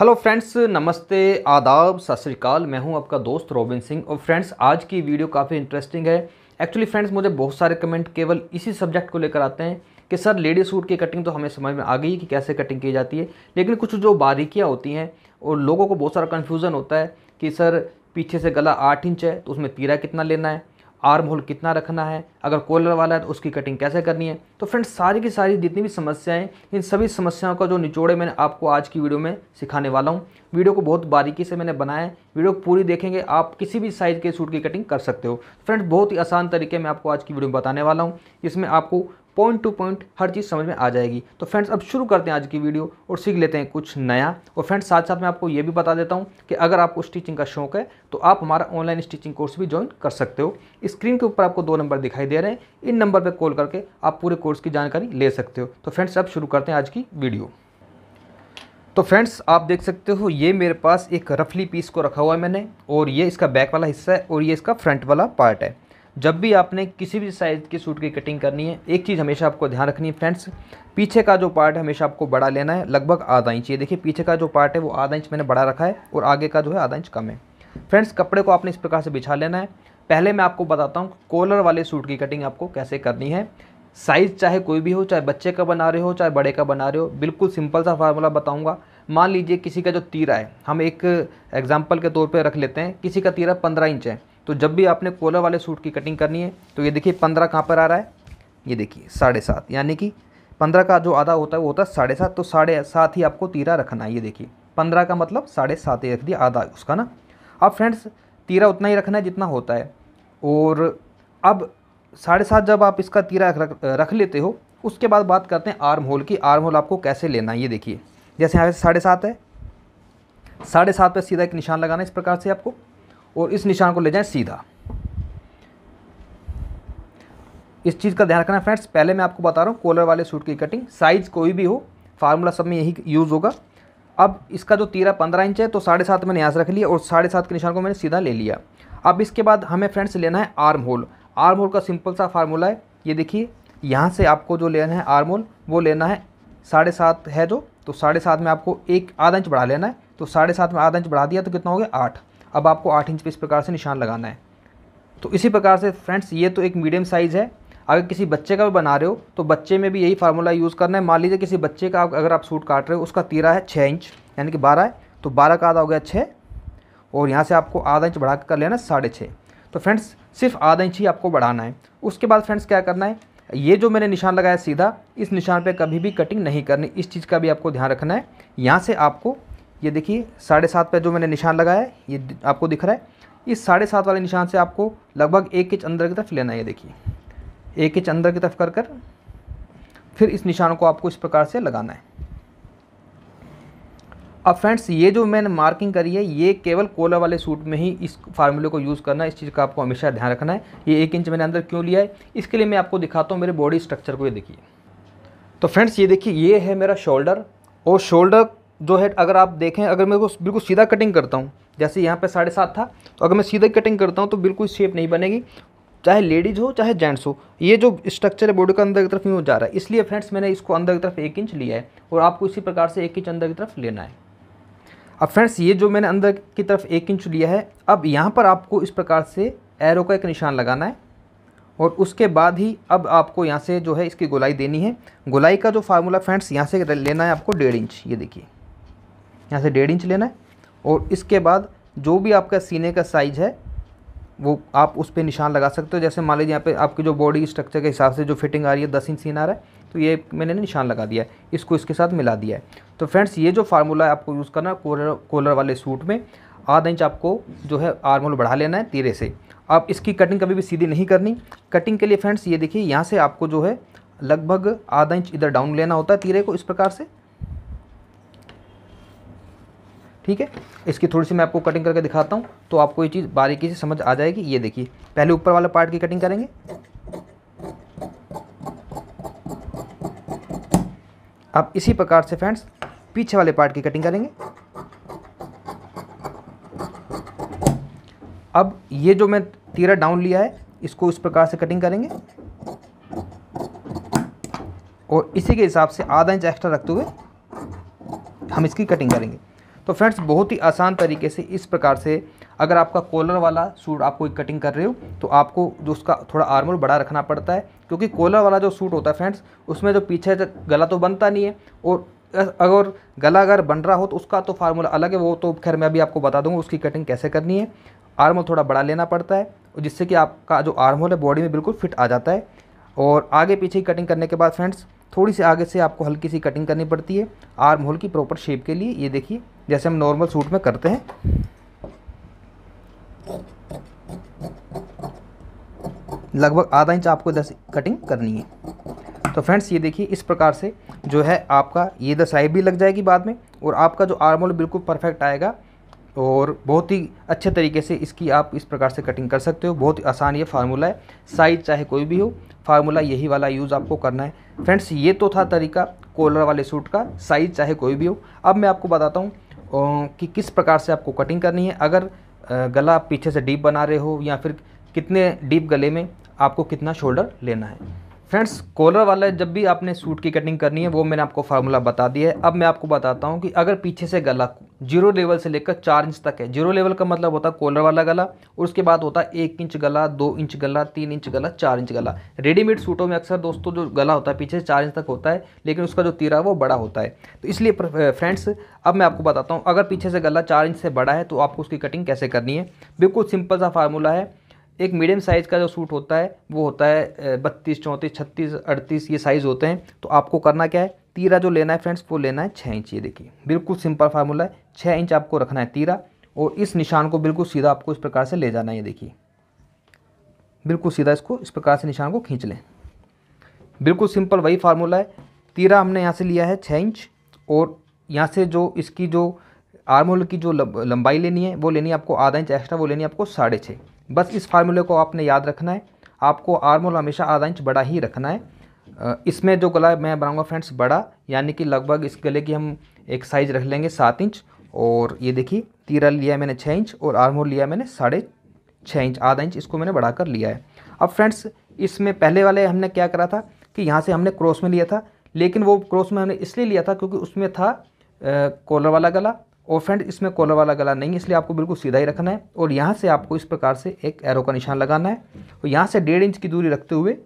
hello friends नमस्ते आदाब सत श्रीकाल मैं हूं आपका दोस्त रोबिन सिंह और फ्रेंड्स आज की वीडियो काफ़ी इंटरेस्टिंग है एक्चुअली फ्रेंड्स मुझे बहुत सारे कमेंट केवल इसी सब्जेक्ट को लेकर आते हैं कि सर लेडी सूट की कटिंग तो हमें समझ में आ गई कि कैसे कटिंग की जाती है लेकिन कुछ जो बारीकियाँ होती हैं और लोगों को बहुत सारा कन्फ्यूज़न होता है कि सर पीछे से गला आठ इंच है तो उसमें तीरा कितना लेना है आर्म होल कितना रखना है अगर कॉलर वाला है तो उसकी कटिंग कैसे करनी है तो फ्रेंड्स सारी की सारी जितनी भी समस्याएं इन सभी समस्याओं का जो निचोड़े मैंने आपको आज की वीडियो में सिखाने वाला हूँ वीडियो को बहुत बारीकी से मैंने बनाया है वीडियो पूरी देखेंगे आप किसी भी साइज़ के सूट की कटिंग कर सकते हो फ्रेंड्स बहुत ही आसान तरीके में आपको आज की वीडियो में बताने वाला हूँ इसमें आपको पॉइंट टू पॉइंट हर चीज़ समझ में आ जाएगी तो फ्रेंड्स अब शुरू करते हैं आज की वीडियो और सीख लेते हैं कुछ नया और फ्रेंड्स साथ साथ मैं आपको ये भी बता देता हूँ कि अगर आपको स्टिचिंग का शौक है तो आप हमारा ऑनलाइन स्टिचिंग कोर्स भी ज्वाइन कर सकते हो स्क्रीन के ऊपर आपको दो नंबर दिखाई दे रहे हैं इन नंबर पर कॉल करके आप पूरे कोर्स की जानकारी ले सकते हो तो फ्रेंड्स अब शुरू करते हैं आज की वीडियो तो फ्रेंड्स आप देख सकते हो ये मेरे पास एक रफली पीस को रखा हुआ है मैंने और ये इसका बैक वाला हिस्सा है और ये इसका फ्रंट वाला पार्ट है जब भी आपने किसी भी साइज़ के सूट की कटिंग करनी है एक चीज़ हमेशा आपको ध्यान रखनी है फ्रेंड्स पीछे का जो पार्ट है हमेशा आपको बड़ा लेना है लगभग आधा इंच ये देखिए पीछे का जो पार्ट है वो आधा इंच मैंने बड़ा रखा है और आगे का जो है आधा इंच कम है फ्रेंड्स कपड़े को आपने इस प्रकार से बिछा लेना है पहले मैं आपको बताता हूँ कॉलर वाले सूट की कटिंग आपको कैसे करनी है साइज़ चाहे कोई भी हो चाहे बच्चे का बना रहे हो चाहे बड़े का बना रहे हो बिल्कुल सिंपल सा फार्मूला बताऊँगा मान लीजिए किसी का जो तीरा है हम एक एग्जाम्पल के तौर पर रख लेते हैं किसी का तीरा पंद्रह इंच है तो जब भी आपने कोलर वाले सूट की कटिंग करनी है तो ये देखिए पंद्रह कहाँ पर आ रहा है ये देखिए साढ़े सात यानी कि पंद्रह का जो आधा होता है वो होता है साढ़े सात तो साढ़े सात ही आपको तीरा रखना है ये देखिए पंद्रह का मतलब साढ़े सात ही रख दिया आधा उसका ना अब फ्रेंड्स तीरा उतना ही रखना है जितना होता है और अब साढ़े सात जब आप इसका तीरा रख, रख लेते हो उसके बाद बात करते हैं आर्म होल की आर्म होल आपको कैसे लेना है ये देखिए जैसे यहाँ से साढ़े सात है साढ़े सात पर सीधा एक निशान लगाना है इस प्रकार से आपको और इस निशान को ले जाएं सीधा इस चीज़ का ध्यान रखना फ्रेंड्स पहले मैं आपको बता रहा हूँ कॉलर वाले सूट की कटिंग साइज़ कोई भी हो फार्मूला सब में यही यूज़ होगा अब इसका जो तीरा पंद्रह इंच है तो साढ़े सात मैंने यहाँ से रख लिया और साढ़े सात के निशान को मैंने सीधा ले लिया अब इसके बाद हमें फ्रेंड्स लेना है आर्म होल आर्म होल का सिंपल सा फार्मूला है ये देखिए यहाँ से आपको जो लेना है आर्म होल वो लेना है साढ़े सात है जो तो साढ़े सात में आपको एक आधा इंच बढ़ा लेना है तो साढ़े सात में आधा इंच बढ़ा दिया तो कितना हो गया आठ अब आपको आठ इंच पे इस प्रकार से निशान लगाना है तो इसी प्रकार से फ्रेंड्स ये तो एक मीडियम साइज़ है अगर किसी बच्चे का भी बना रहे हो तो बच्चे में भी यही फार्मूला यूज़ करना है मान लीजिए किसी बच्चे का अगर आप सूट काट रहे हो उसका तीरा है छः इंच यानी कि बारह है तो बारह का आधा हो गया छः और यहाँ से आपको आधा इंच बढ़ा कर लेना साढ़े छः तो फ्रेंड्स सिर्फ आधा इंच ही आपको बढ़ाना है उसके बाद फ्रेंड्स क्या करना है ये जो मैंने निशान लगाया सीधा इस निशान पे कभी भी कटिंग नहीं करनी इस चीज़ का भी आपको ध्यान रखना है यहाँ से आपको ये देखिए साढ़े सात पर जो मैंने निशान लगाया है ये आपको दिख रहा है इस साढ़े सात वाले निशान से आपको लगभग एक इंच अंदर की तरफ लेना है ये देखिए एक इंच अंदर की तरफ कर कर फिर इस निशान को आपको इस प्रकार से लगाना है अब फ्रेंड्स ये जो मैंने मार्किंग करी है ये केवल कोला वाले सूट में ही इस फार्मूले को यूज़ करना है इस चीज़ का आपको हमेशा ध्यान रखना है ये एक इंच मैंने अंदर क्यों लिया है इसके लिए मैं आपको दिखाता हूँ मेरे बॉडी स्ट्रक्चर को ये देखिए तो फ्रेंड्स ये देखिए ये है मेरा शोल्डर और शोल्डर जो है अगर आप देखें अगर मैं को बिल्कुल सीधा कटिंग करता हूँ जैसे यहाँ पर साढ़े सात था तो अगर मैं सीधा कटिंग करता हूँ तो बिल्कुल शेप नहीं बनेगी चाहे लेडीज़ हो चाहे जेंट्स हो ये जो स्ट्रक्चर है बॉडी का अंदर की तरफ यूँ जा रहा है इसलिए फ्रेंड्स मैंने इसको अंदर की तरफ एक इंच लिया है और आपको इसी प्रकार से एक इंच अंदर की तरफ लेना है अब फ्रेंड्स ये जो मैंने अंदर की तरफ एक इंच लिया है अब यहाँ पर आपको इस प्रकार से एरो का एक निशान लगाना है और उसके बाद ही अब आपको यहाँ से जो है इसकी गोलाई देनी है गोलाई का जो फार्मूला फ्रेंड्स यहाँ से लेना है आपको डेढ़ इंच ये देखिए यहाँ से डेढ़ इंच लेना है और इसके बाद जो भी आपका सीने का साइज़ है वो आप उस पर निशान लगा सकते हो जैसे मान लीजिए यहाँ पे आपकी जो बॉडी स्ट्रक्चर के हिसाब से जो फिटिंग आ रही है दस इंच सीना आ रहा है तो ये मैंने निशान लगा दिया है इसको इसके साथ मिला दिया है तो फ्रेंड्स ये जो फार्मूला है आपको यूज़ करना कोलर कोलर वाले सूट में आधा इंच आपको जो है आर्मोल बढ़ा लेना है तीरे से आप इसकी कटिंग कभी भी सीधी नहीं करनी कटिंग के लिए फ्रेंड्स ये देखिए यहाँ से आपको जो है लगभग आधा इंच इधर डाउन लेना होता है तीरे को इस प्रकार से ठीक है इसकी थोड़ी सी मैं आपको कटिंग करके दिखाता हूँ तो आपको ये चीज़ बारीकी से समझ आ जाएगी ये देखिए पहले ऊपर वाले पार्ट की कटिंग करेंगे अब इसी प्रकार से फ्रेंड्स पीछे वाले पार्ट की कटिंग करेंगे अब ये जो मैं तीरा डाउन लिया है इसको इस प्रकार से कटिंग करेंगे और इसी के हिसाब से आधा इंच एक्स्ट्रा रखते हुए हम इसकी कटिंग करेंगे तो फ्रेंड्स बहुत ही आसान तरीके से इस प्रकार से अगर आपका कॉलर वाला सूट आप कोई कटिंग कर रहे हो तो आपको जो उसका थोड़ा आर्मर बड़ा रखना पड़ता है क्योंकि कॉलर वाला जो सूट होता है फ्रेंड्स उसमें जो पीछे गला तो बनता नहीं है और अगर गला अगर बन रहा हो तो उसका तो फार्मूला अलग है वो तो खैर मैं अभी आपको बता दूंगा उसकी कटिंग कैसे करनी है आर्मोल थोड़ा बड़ा लेना पड़ता है जिससे कि आपका जो आर्म होल है बॉडी में बिल्कुल फिट आ जाता है और आगे पीछे कटिंग करने के बाद फ्रेंड्स थोड़ी सी आगे से आपको हल्की सी कटिंग करनी पड़ती है आर्म होल की प्रॉपर शेप के लिए ये देखिए जैसे हम नॉर्मल सूट में करते हैं लगभग आधा इंच आपको दस कटिंग करनी है तो फ्रेंड्स ये देखिए इस प्रकार से जो है आपका ये साइड भी लग जाएगी बाद में और आपका जो आर्म होल बिल्कुल परफेक्ट आएगा और बहुत ही अच्छे तरीके से इसकी आप इस प्रकार से कटिंग कर सकते हो बहुत आसान ये फार्मूला है साइज चाहे कोई भी हो फार्मूला यही वाला यूज़ आपको करना है फ्रेंड्स ये तो था तरीका कॉलर वाले सूट का साइज चाहे कोई भी हो अब मैं आपको बताता हूँ कि किस प्रकार से आपको कटिंग करनी है अगर गला पीछे से डीप बना रहे हो या फिर कितने डीप गले में आपको कितना शोल्डर लेना है फ्रेंड्स कॉलर वाला जब भी आपने सूट की कटिंग करनी है वो मैंने आपको फार्मूला बता दिया है अब मैं आपको बताता हूँ कि अगर पीछे से गला जीरो लेवल से लेकर चार इंच तक है जीरो लेवल का मतलब होता है कॉलर वाला गला और उसके बाद होता है एक इंच गला दो इंच गला तीन इंच गला चार इंच गला रेडीमेड सूटों में अक्सर दोस्तों जो गला होता है पीछे से चार इंच तक होता है लेकिन उसका जो तीरा वो बड़ा होता है तो इसलिए फ्रेंड्स अब मैं आपको बताता हूँ अगर पीछे से गला चार इंच से बड़ा है तो आपको उसकी कटिंग कैसे करनी है बिल्कुल सिंपल सा फार्मूला है एक मीडियम साइज़ का जो सूट होता है वो होता है बत्तीस चौंतीस छत्तीस अड़तीस ये साइज़ होते हैं तो आपको करना क्या है तीरा जो लेना है फ्रेंड्स वो लेना है छः इंच ये देखिए बिल्कुल सिंपल फार्मूला है छः इंच आपको रखना है तीरा और इस निशान को बिल्कुल सीधा आपको इस प्रकार से ले जाना है ये देखिए बिल्कुल सीधा इसको इस प्रकार से निशान को खींच लें बिल्कुल सिंपल वही फार्मूला है तीरा हमने यहाँ से लिया है छः इंच और यहाँ से जो इसकी जो आर्म होल की जो लंबाई लेनी है वो लेनी है आपको आधा इंच एक्स्ट्रा वो लेनी है आपको साढ़े छः बस इस फार्मूले को आपने याद रखना है आपको आर्मोल हमेशा आधा इंच बड़ा ही रखना है इसमें जो गला मैं बनाऊंगा फ्रेंड्स बड़ा यानी कि लगभग इस गले की हम एक साइज़ रख लेंगे सात इंच और ये देखिए तीरा लिया मैंने छः इंच और आर्मोल लिया मैंने साढ़े छः इंच आधा इंच इसको मैंने बढ़ा कर लिया है अब फ्रेंड्स इसमें पहले वाले हमने क्या करा था कि यहाँ से हमने क्रॉस में लिया था लेकिन वो क्रॉस में हमने इसलिए लिया था क्योंकि उसमें था कॉलर वाला गला और फ्रेंड इसमें कॉलर वाला गला नहीं है इसलिए आपको बिल्कुल सीधा ही रखना है और यहाँ से आपको इस प्रकार से एक एरो का निशान लगाना है और यहाँ से डेढ़ इंच की दूरी रखते हुए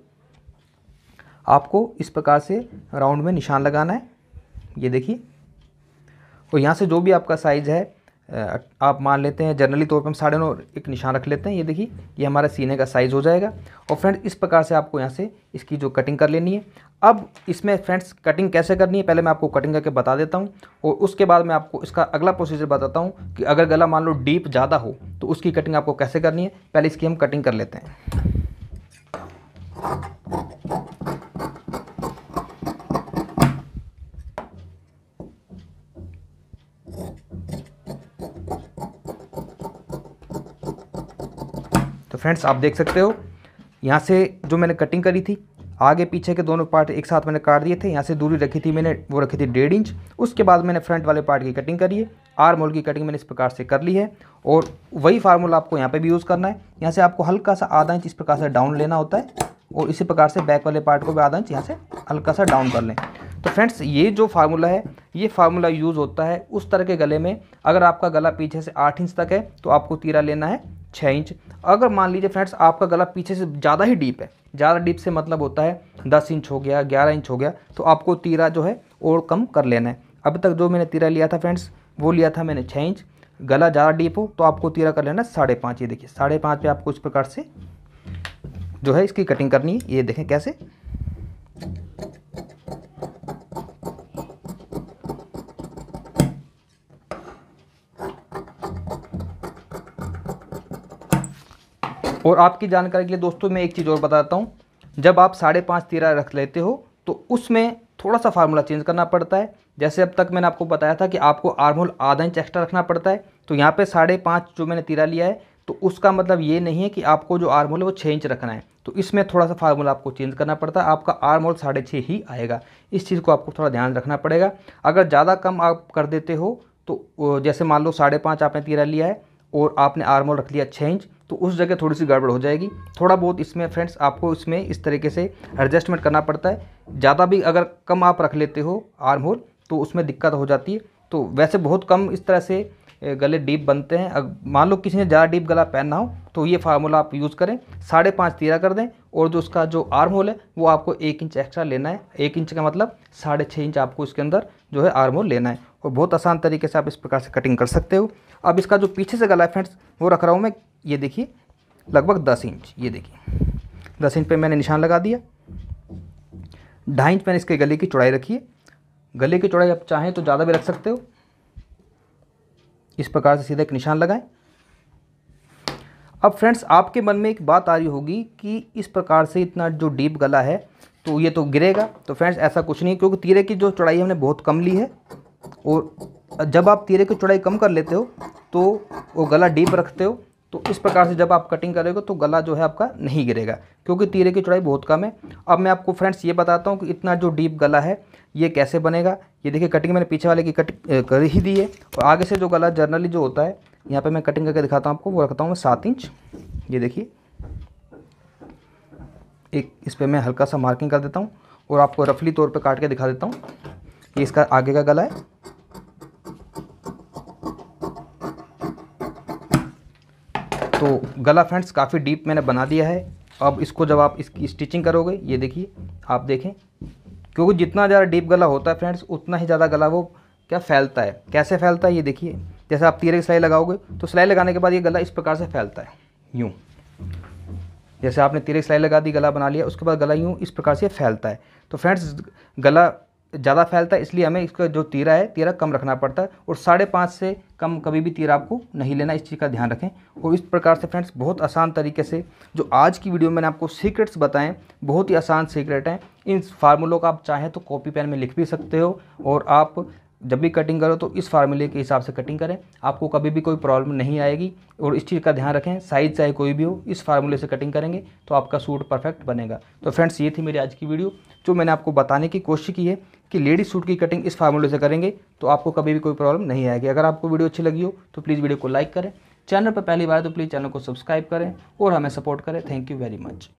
आपको इस प्रकार से राउंड में निशान लगाना है ये देखिए और यहाँ से जो भी आपका साइज़ है आप मान लेते हैं जनरली तौर पर हम साढ़े नौ एक निशान रख लेते हैं ये देखिए ये हमारा सीने का साइज़ हो जाएगा और फ्रेंड्स इस प्रकार से आपको यहाँ से इसकी जो कटिंग कर लेनी है अब इसमें फ्रेंड्स कटिंग कैसे करनी है पहले मैं आपको कटिंग करके बता देता हूँ और उसके बाद मैं आपको इसका अगला प्रोसीजर बताता हूँ कि अगर गला मान लो डीप ज़्यादा हो तो उसकी कटिंग आपको कैसे करनी है पहले इसकी हम कटिंग कर लेते हैं फ्रेंड्स आप देख सकते हो यहाँ से जो मैंने कटिंग करी थी आगे पीछे के दोनों पार्ट एक साथ मैंने काट दिए थे यहाँ से दूरी रखी थी मैंने वो रखी थी डेढ़ इंच उसके बाद मैंने फ्रंट वाले पार्ट की कटिंग करी है आर मोल की कटिंग मैंने इस प्रकार से कर ली है और वही फार्मूला आपको यहाँ पे भी यूज़ करना है यहाँ से आपको हल्का सा आधा इंच इस प्रकार से डाउन लेना होता है और इसी प्रकार से बैक वाले पार्ट को भी आधा इंच यहाँ से हल्का सा डाउन कर लें तो फ्रेंड्स ये जो फार्मूला है ये फार्मूला यूज़ होता है उस तरह के गले में अगर आपका गला पीछे से आठ इंच तक है तो आपको तीरा लेना है छः इंच अगर मान लीजिए फ्रेंड्स आपका गला पीछे से ज़्यादा ही डीप है ज़्यादा डीप से मतलब होता है दस इंच हो गया ग्यारह इंच हो गया तो आपको तीरा जो है और कम कर लेना है अब तक जो मैंने तीरा लिया था फ्रेंड्स वो लिया था मैंने छः इंच गला ज़्यादा डीप हो तो आपको तीरा कर लेना साढ़े पाँच ये देखिए साढ़े पाँच पे आपको इस प्रकार से जो है इसकी कटिंग करनी है ये देखें कैसे और आपकी जानकारी के लिए दोस्तों मैं एक चीज़ और बताता हूँ जब आप साढ़े पाँच तीरा रख लेते हो तो उसमें थोड़ा सा फार्मूला चेंज करना पड़ता है जैसे अब तक मैंने आपको बताया था कि आपको आर्म होल आधा इंच एक्स्ट्रा रखना पड़ता है तो यहाँ पे साढ़े पाँच जो मैंने तीरा लिया है तो उसका मतलब ये नहीं है कि आपको जो आर्म होल है वो छः इंच रखना है तो इसमें थोड़ा सा फार्मूला आपको चेंज करना पड़ता है आपका आर्म होल साढ़े छः ही आएगा इस चीज़ को आपको थोड़ा ध्यान रखना पड़ेगा अगर ज़्यादा कम आप कर देते हो तो जैसे मान लो साढ़े पाँच आपने तीरा लिया है और आपने आर्म होल रख लिया छः इंच तो उस जगह थोड़ी सी गड़बड़ हो जाएगी थोड़ा बहुत इसमें फ्रेंड्स आपको इसमें इस तरीके से एडजस्टमेंट करना पड़ता है ज़्यादा भी अगर कम आप रख लेते हो आर्म होल तो उसमें दिक्कत हो जाती है तो वैसे बहुत कम इस तरह से गले डीप बनते हैं मान लो किसी ने ज़्यादा डीप गला पहनना हो तो ये फार्मूला आप यूज़ करें साढ़े पाँच तीरा कर दें और जो उसका जो आर्म होल है वो आपको एक इंच एक्स्ट्रा लेना है एक इंच का मतलब साढ़े छः इंच आपको इसके अंदर जो है आर्म होल लेना है और बहुत आसान तरीके से आप इस प्रकार से कटिंग कर सकते हो अब इसका जो पीछे से गला है फ्रेंड्स वो रख रहा हूँ मैं ये देखिए लगभग दस इंच ये देखिए दस इंच पे मैंने निशान लगा दिया ढाई इंच मैंने इसके गले की चौड़ाई रखी है गले की चौड़ाई आप चाहें तो ज़्यादा भी रख सकते हो इस प्रकार से सीधा एक निशान लगाएं अब फ्रेंड्स आपके मन में एक बात आ रही होगी कि इस प्रकार से इतना जो डीप गला है तो ये तो गिरेगा तो फ्रेंड्स ऐसा कुछ नहीं क्योंकि तीरे की जो चौड़ाई हमने बहुत कम ली है और जब आप तीरे की चौड़ाई कम कर लेते हो तो वो गला डीप रखते हो तो इस प्रकार से जब आप कटिंग करेगा तो गला जो है आपका नहीं गिरेगा क्योंकि तीरे की चौड़ाई बहुत कम है अब मैं आपको फ्रेंड्स ये बताता हूँ कि इतना जो डीप गला है ये कैसे बनेगा ये देखिए कटिंग मैंने पीछे वाले की कट कर ही दी है और आगे से जो गला जर्नली जो होता है यहाँ पे मैं कटिंग करके दिखाता हूँ आपको वो रखता हूँ मैं सात इंच ये देखिए एक इस पर मैं हल्का सा मार्किंग कर देता हूँ और आपको रफली तौर पर काट के दिखा देता हूँ ये इसका आगे का गला है तो गला फ्रेंड्स काफ़ी डीप मैंने बना दिया है अब इसको जब आप इसकी स्टिचिंग करोगे ये देखिए आप देखें क्योंकि जितना ज़्यादा डीप गला होता है फ्रेंड्स उतना ही ज़्यादा गला वो क्या फैलता है कैसे फैलता है ये देखिए जैसे आप तीरे की सिलाई लगाओगे तो सिलाई लगाने के बाद ये गला इस प्रकार से फैलता है यूँ जैसे आपने तीरे की सिलाई लगा दी गला बना लिया उसके बाद गला यूँ इस प्रकार से फैलता है तो फ्रेंड्स गला ज़्यादा फैलता है इसलिए हमें इसका जो तीरा है तीरा कम रखना पड़ता है और साढ़े पाँच से कम कभी भी तीरा आपको नहीं लेना इस चीज़ का ध्यान रखें और इस प्रकार से फ्रेंड्स बहुत आसान तरीके से जो आज की वीडियो में मैंने आपको सीक्रेट्स बताएं बहुत ही आसान सीक्रेट हैं इन फार्मूलों का आप चाहें तो कॉपी पेन में लिख भी सकते हो और आप जब भी कटिंग करो तो इस फार्मूले के हिसाब से कटिंग करें आपको कभी भी कोई प्रॉब्लम नहीं आएगी और इस चीज़ का ध्यान रखें साइज़ चाहे कोई भी हो इस फार्मूले से कटिंग करेंगे तो आपका सूट परफेक्ट बनेगा तो फ्रेंड्स ये थी मेरी आज की वीडियो जो मैंने आपको बताने की कोशिश की है कि लेडी सूट की कटिंग इस फार्मूले से करेंगे तो आपको कभी भी कोई प्रॉब्लम नहीं आएगी अगर आपको वीडियो अच्छी लगी हो तो प्लीज़ वीडियो को लाइक करें चैनल पर पहली बार तो प्लीज़ चैनल को सब्सक्राइब करें और हमें सपोर्ट करें थैंक यू वेरी मच